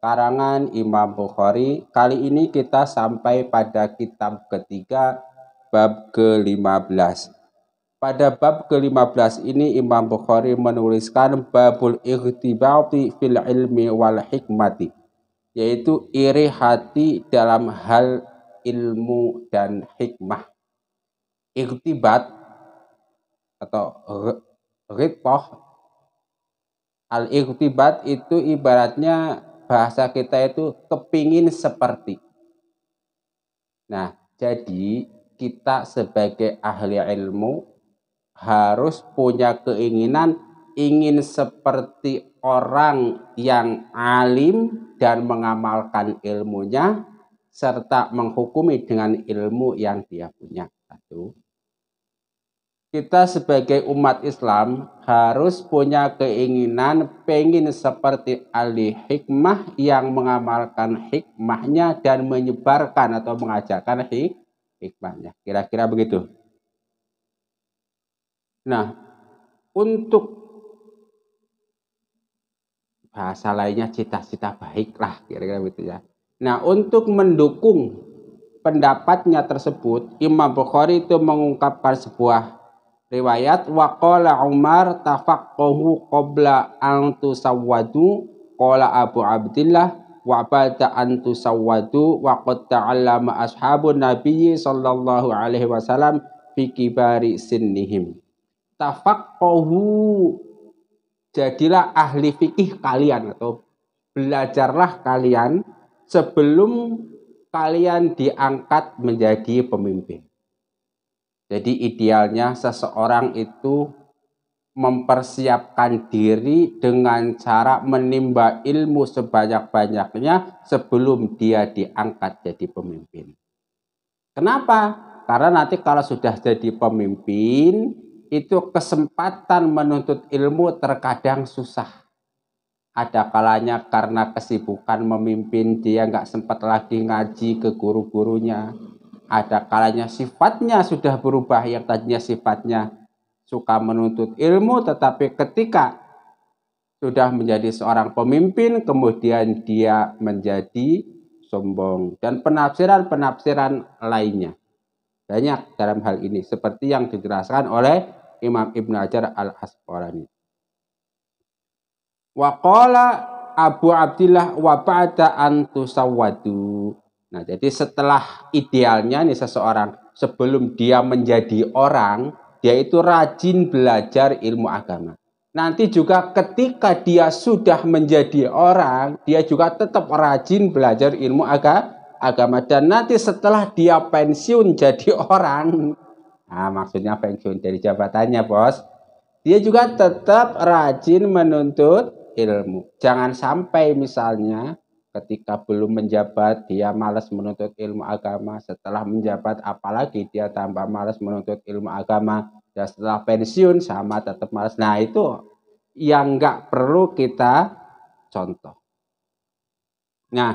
karangan Imam Bukhari. Kali ini kita sampai pada kitab ketiga bab ke-15. Pada bab ke-15 ini Imam Bukhari menuliskan babul ikhtibati fil ilmi wal hikmati yaitu iri hati dalam hal ilmu dan hikmah. Ikhtibat atau ritoh al ikhtibat itu ibaratnya bahasa kita itu kepingin seperti. Nah, jadi kita sebagai ahli ilmu harus punya keinginan ingin seperti orang yang alim dan mengamalkan ilmunya serta menghukumi dengan ilmu yang dia punya. Satu kita sebagai umat Islam harus punya keinginan pengen seperti ahli hikmah yang mengamalkan hikmahnya dan menyebarkan atau mengajarkan hik hikmahnya. Kira-kira begitu. Nah, untuk bahasa lainnya cita-cita baiklah kira-kira begitu ya. Nah, untuk mendukung pendapatnya tersebut, Imam Bukhari itu mengungkapkan sebuah riwayat waqala Umar tafaqqahu qabla an tusawwadu qala Abu Abdullah wa ba'da an tusawwadu wa qad ta'allama ashabun nabiyyi sallallahu alaihi wasallam fi kibari sinnihim tafaqqahu jadilah ahli fikih kalian atau belajarlah kalian sebelum kalian diangkat menjadi pemimpin jadi idealnya seseorang itu mempersiapkan diri dengan cara menimba ilmu sebanyak-banyaknya sebelum dia diangkat jadi pemimpin. Kenapa? Karena nanti kalau sudah jadi pemimpin, itu kesempatan menuntut ilmu terkadang susah. Ada kalanya karena kesibukan memimpin dia nggak sempat lagi ngaji ke guru-gurunya ada kalanya sifatnya sudah berubah yang tadinya sifatnya suka menuntut ilmu tetapi ketika sudah menjadi seorang pemimpin kemudian dia menjadi sombong dan penafsiran-penafsiran lainnya banyak dalam hal ini seperti yang dijelaskan oleh Imam Ibn Hajar al Asqalani. Waqala Abu Abdullah wa ba'da an tusawwadu Nah, jadi setelah idealnya nih seseorang sebelum dia menjadi orang, dia itu rajin belajar ilmu agama. Nanti juga ketika dia sudah menjadi orang, dia juga tetap rajin belajar ilmu aga, agama. Dan nanti setelah dia pensiun jadi orang, nah maksudnya pensiun dari jabatannya bos, dia juga tetap rajin menuntut ilmu. Jangan sampai misalnya ketika belum menjabat dia malas menuntut ilmu agama, setelah menjabat apalagi dia tambah malas menuntut ilmu agama, dan ya, setelah pensiun sama tetap malas. Nah itu yang nggak perlu kita contoh. Nah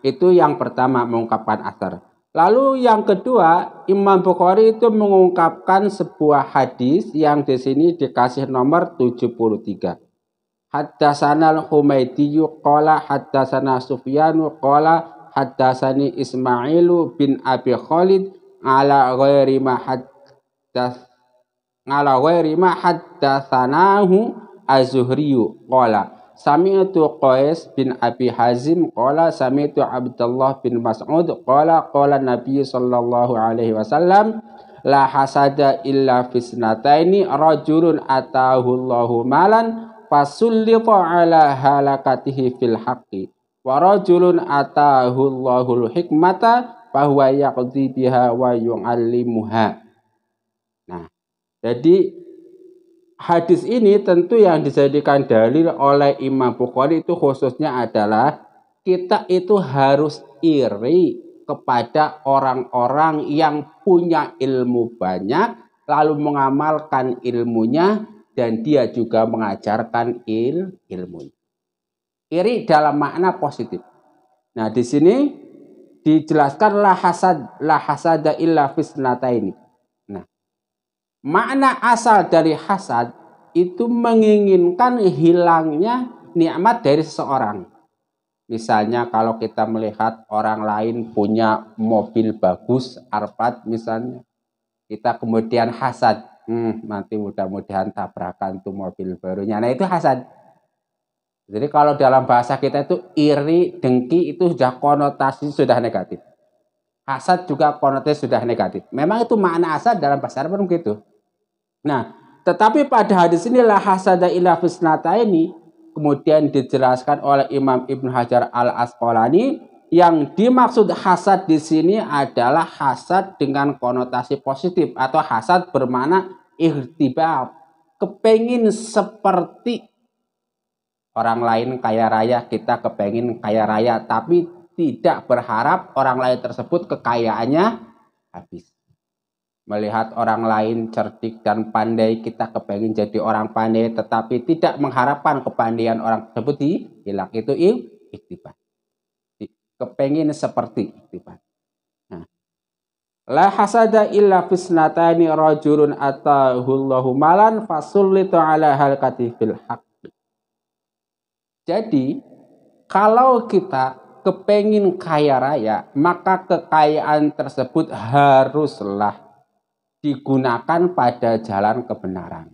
itu yang pertama mengungkapkan asar. Lalu yang kedua Imam Bukhari itu mengungkapkan sebuah hadis yang di sini dikasih nomor 73 hatta al-Humaydiyu qala sana Sufyanu qala sani Ismailu bin Abi Khalid ala ghairi ma hatta ala ghairi ma hattasanahu Az-Zuhriyu qala Sami'tu Qais bin Abi Hazim qala sami'tu Abdullah bin Mas'ud qala qala Nabi sallallahu alaihi wasallam la hasada illa fisnataini rajulun atahu Allahu malan fasulliqa ala halakatihi fil haqqi wa rajulun atahu Allahul hikmata bahwa yaqdi biha wa yu'allimuha nah jadi hadis ini tentu yang dijadikan dalil oleh Imam Bukhari itu khususnya adalah kita itu harus iri kepada orang-orang yang punya ilmu banyak lalu mengamalkan ilmunya dan dia juga mengajarkan il, ilmu. Iri dalam makna positif. Nah, di sini dijelaskan la hasad la hasada illa fisnata ini. Nah, makna asal dari hasad itu menginginkan hilangnya nikmat dari seseorang. Misalnya kalau kita melihat orang lain punya mobil bagus, Arpat misalnya, kita kemudian hasad hmm, nanti mudah-mudahan tabrakan tuh mobil barunya. Nah itu hasad. Jadi kalau dalam bahasa kita itu iri, dengki itu sudah konotasi sudah negatif. Hasad juga konotasi sudah negatif. Memang itu makna hasad dalam bahasa Arab begitu. Nah, tetapi pada hadis inilah hasada ila fisnata ini kemudian dijelaskan oleh Imam Ibn Hajar al Asqalani yang dimaksud hasad di sini adalah hasad dengan konotasi positif atau hasad bermana ikhtibab kepengin seperti orang lain kaya raya, kita kepengin kaya raya, tapi tidak berharap orang lain tersebut kekayaannya habis. Melihat orang lain cerdik dan pandai, kita kepengin jadi orang pandai, tetapi tidak mengharapkan kepandaian orang tersebut di hilang. Itu ikhtibab Kepengin seperti itu Nah. La hasada illa fisnatani rajulun atahullahu malan fasullitu ala hal katifil haqqi. Jadi, kalau kita kepengin kaya raya, maka kekayaan tersebut haruslah digunakan pada jalan kebenaran.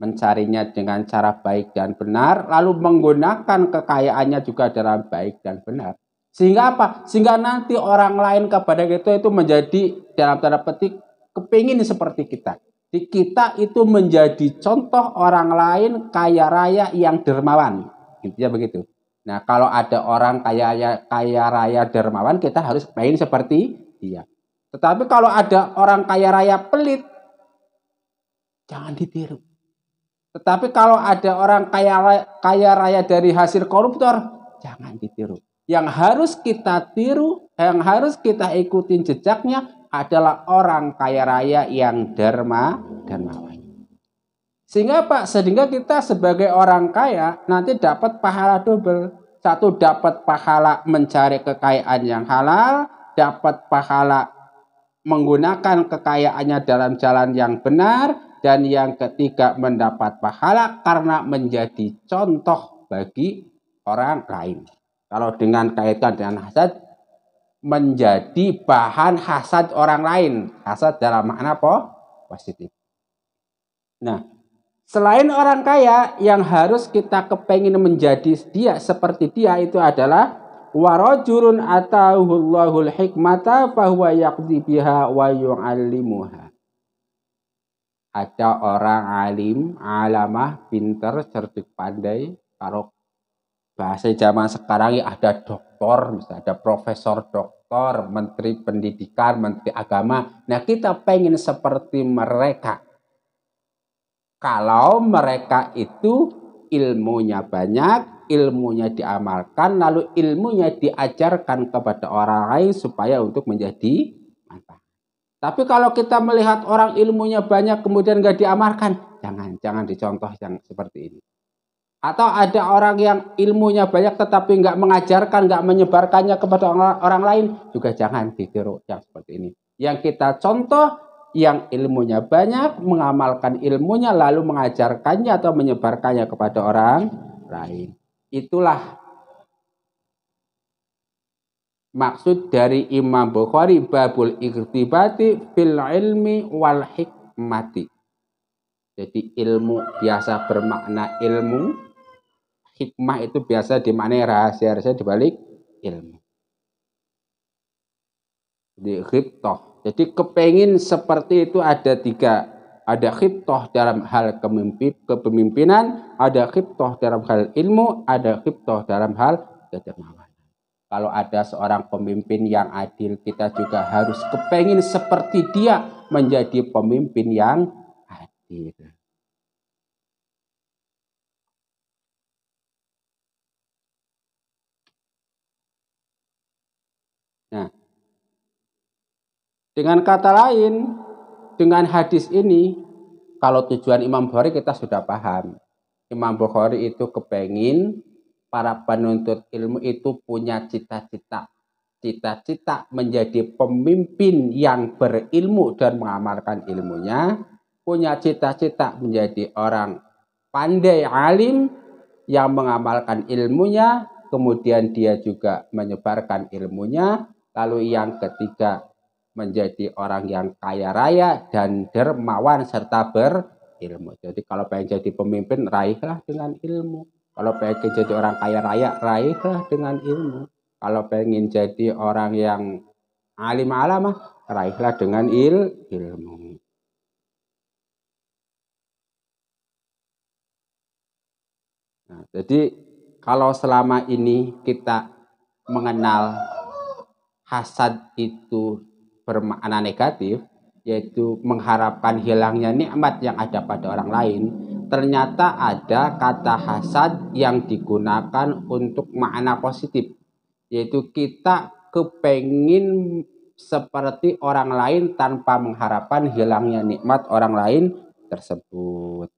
Mencarinya dengan cara baik dan benar, lalu menggunakan kekayaannya juga dalam baik dan benar. Sehingga apa? Sehingga nanti orang lain kepada kita itu menjadi dalam tanda petik kepingin seperti kita. Di kita itu menjadi contoh orang lain kaya raya yang dermawan. Intinya begitu. Nah, kalau ada orang kaya kaya raya dermawan, kita harus pengen seperti dia. Tetapi kalau ada orang kaya raya pelit, jangan ditiru. Tetapi kalau ada orang kaya kaya raya dari hasil koruptor, jangan ditiru yang harus kita tiru, yang harus kita ikutin jejaknya adalah orang kaya raya yang derma mawan. Sehingga Pak, sehingga kita sebagai orang kaya nanti dapat pahala double. Satu dapat pahala mencari kekayaan yang halal, dapat pahala menggunakan kekayaannya dalam jalan yang benar, dan yang ketiga mendapat pahala karena menjadi contoh bagi orang lain. Kalau dengan kaitan dengan hasad menjadi bahan hasad orang lain. Hasad dalam makna apa positif. Nah, selain orang kaya yang harus kita kepengin menjadi dia seperti dia itu adalah warajurun atahullahul hikmata bahwa yaqdi biha wa yu'allimuha. Ada orang alim, alamah, pinter, cerdik pandai, karok bahasa zaman sekarang ya ada doktor, misalnya ada profesor doktor, menteri pendidikan, menteri agama. Nah kita pengen seperti mereka. Kalau mereka itu ilmunya banyak, ilmunya diamalkan, lalu ilmunya diajarkan kepada orang lain supaya untuk menjadi mantap. Tapi kalau kita melihat orang ilmunya banyak kemudian nggak diamalkan, jangan, jangan dicontoh yang seperti ini. Atau ada orang yang ilmunya banyak tetapi nggak mengajarkan, nggak menyebarkannya kepada orang, lain, juga jangan ditiru yang seperti ini. Yang kita contoh, yang ilmunya banyak, mengamalkan ilmunya, lalu mengajarkannya atau menyebarkannya kepada orang lain. Itulah maksud dari Imam Bukhari babul ikhtibati fil ilmi wal hikmati. Jadi ilmu biasa bermakna ilmu, hikmah itu biasa dimaknai rahasia-rahasia dibalik ilmu. Jadi khiptoh. Jadi kepengin seperti itu ada tiga. Ada khiptoh dalam hal kepemimpinan, ada khiptoh dalam hal ilmu, ada khiptoh dalam hal kedermawanan. Kalau ada seorang pemimpin yang adil, kita juga harus kepengin seperti dia menjadi pemimpin yang adil. Dengan kata lain, dengan hadis ini, kalau tujuan Imam Bukhari kita sudah paham. Imam Bukhari itu kepengin para penuntut ilmu itu punya cita-cita. Cita-cita menjadi pemimpin yang berilmu dan mengamalkan ilmunya. Punya cita-cita menjadi orang pandai alim yang mengamalkan ilmunya. Kemudian dia juga menyebarkan ilmunya. Lalu yang ketiga menjadi orang yang kaya raya dan dermawan serta berilmu. Jadi kalau pengen jadi pemimpin, raihlah dengan ilmu. Kalau pengen jadi orang kaya raya, raihlah dengan ilmu. Kalau pengen jadi orang yang alim alama, raihlah dengan il ilmu. Nah, jadi kalau selama ini kita mengenal hasad itu bermakna negatif, yaitu mengharapkan hilangnya nikmat yang ada pada orang lain, ternyata ada kata hasad yang digunakan untuk makna positif, yaitu kita kepengin seperti orang lain tanpa mengharapkan hilangnya nikmat orang lain tersebut.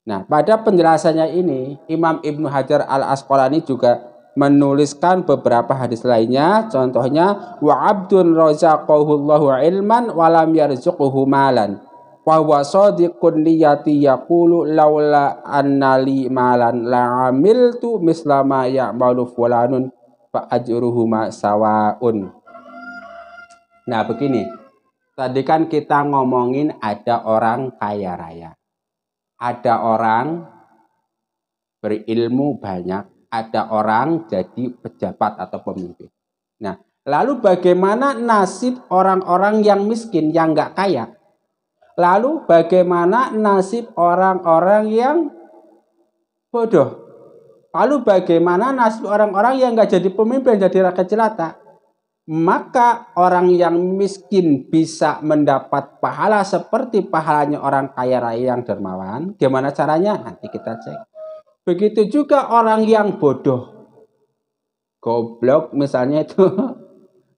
Nah, pada penjelasannya ini, Imam Ibnu Hajar Al-Asqalani juga menuliskan beberapa hadis lainnya contohnya wa abdun razaqahu ilman ilman walam yarzuqhu malan wa huwa sadiqun niyati yaqulu laula annali malan la amiltu misla ma ya'malu fulanun fa ajruhuma sawaun nah begini tadi kan kita ngomongin ada orang kaya raya ada orang berilmu banyak ada orang jadi pejabat atau pemimpin. Nah, lalu bagaimana nasib orang-orang yang miskin, yang nggak kaya? Lalu bagaimana nasib orang-orang yang bodoh? Lalu bagaimana nasib orang-orang yang nggak jadi pemimpin, jadi rakyat jelata? Maka orang yang miskin bisa mendapat pahala seperti pahalanya orang kaya raya yang dermawan. Gimana caranya? Nanti kita cek. Begitu juga orang yang bodoh. Goblok misalnya itu,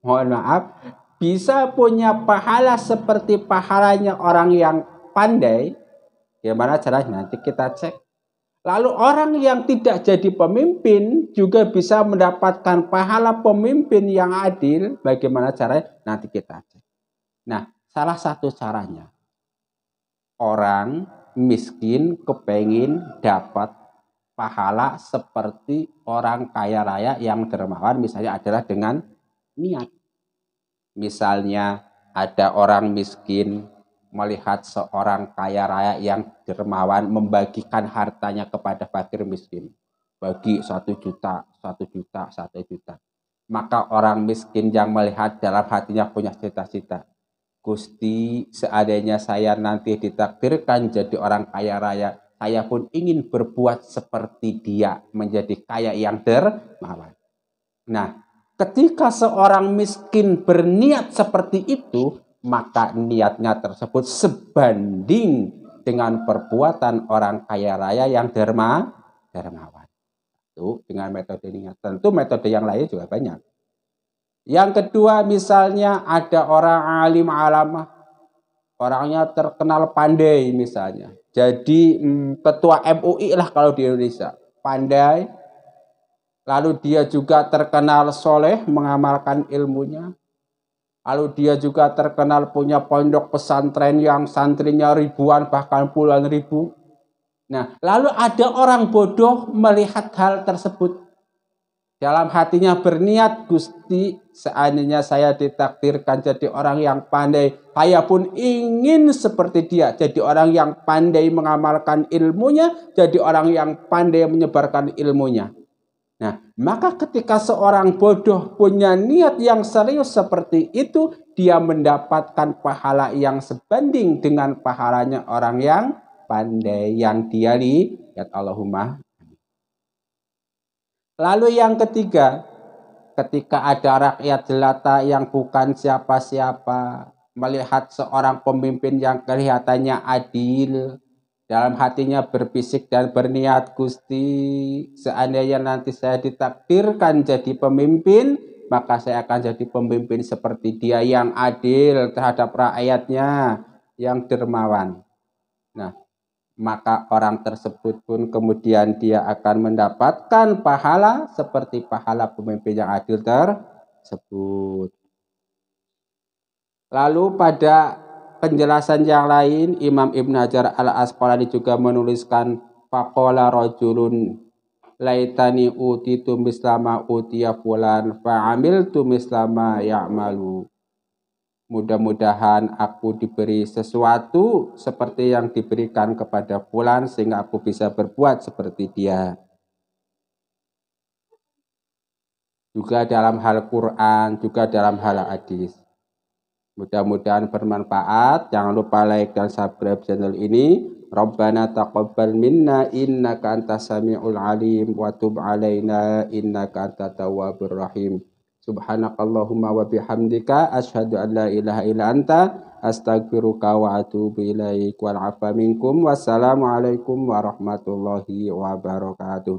mohon maaf, bisa punya pahala seperti pahalanya orang yang pandai. Gimana caranya? Nanti kita cek. Lalu orang yang tidak jadi pemimpin juga bisa mendapatkan pahala pemimpin yang adil. Bagaimana caranya? Nanti kita cek. Nah, salah satu caranya. Orang miskin kepengen dapat pahala seperti orang kaya raya yang dermawan misalnya adalah dengan niat. Misalnya ada orang miskin melihat seorang kaya raya yang dermawan membagikan hartanya kepada fakir miskin. Bagi satu juta, satu juta, satu juta. Maka orang miskin yang melihat dalam hatinya punya cita-cita. Gusti, seadanya saya nanti ditakdirkan jadi orang kaya raya, saya pun ingin berbuat seperti dia, menjadi kaya yang dermawan. Nah, ketika seorang miskin berniat seperti itu, maka niatnya tersebut sebanding dengan perbuatan orang kaya raya yang derma, dermawan. Itu dengan metode niat. Tentu metode yang lain juga banyak. Yang kedua misalnya ada orang alim alamah. Orangnya terkenal pandai misalnya jadi mm, ketua MUI lah kalau di Indonesia pandai lalu dia juga terkenal soleh mengamalkan ilmunya lalu dia juga terkenal punya pondok pesantren yang santrinya ribuan bahkan puluhan ribu nah lalu ada orang bodoh melihat hal tersebut dalam hatinya berniat, Gusti, seandainya saya ditakdirkan jadi orang yang pandai, saya pun ingin seperti dia, jadi orang yang pandai mengamalkan ilmunya, jadi orang yang pandai menyebarkan ilmunya. Nah, maka ketika seorang bodoh punya niat yang serius seperti itu, dia mendapatkan pahala yang sebanding dengan pahalanya orang yang pandai yang dia lihat ya Allahumma Lalu yang ketiga, ketika ada rakyat jelata yang bukan siapa-siapa melihat seorang pemimpin yang kelihatannya adil, dalam hatinya berbisik dan berniat Gusti, seandainya nanti saya ditakdirkan jadi pemimpin, maka saya akan jadi pemimpin seperti dia yang adil terhadap rakyatnya, yang dermawan. Nah, maka orang tersebut pun kemudian dia akan mendapatkan pahala seperti pahala pemimpin yang adil tersebut. Lalu pada penjelasan yang lain, Imam Ibn Hajar al-Asqalani juga menuliskan Fakola rojulun laitani utitu mislama utia fulan fa'amiltu mislama ya'malu. Mudah-mudahan aku diberi sesuatu seperti yang diberikan kepada Fulan sehingga aku bisa berbuat seperti dia. Juga dalam hal Quran, juga dalam hal hadis. Mudah-mudahan bermanfaat. Jangan lupa like dan subscribe channel ini. Rabbana taqabbal minna innaka antas samiul alim wa tub alaina innaka antat tawwabur rahim. Subhanakallahumma wa bihamdika asyhadu an la ilaha illa anta astagfiruka wa atubu ilaik wal afa minkum wassalamu alaikum warahmatullahi wabarakatuh.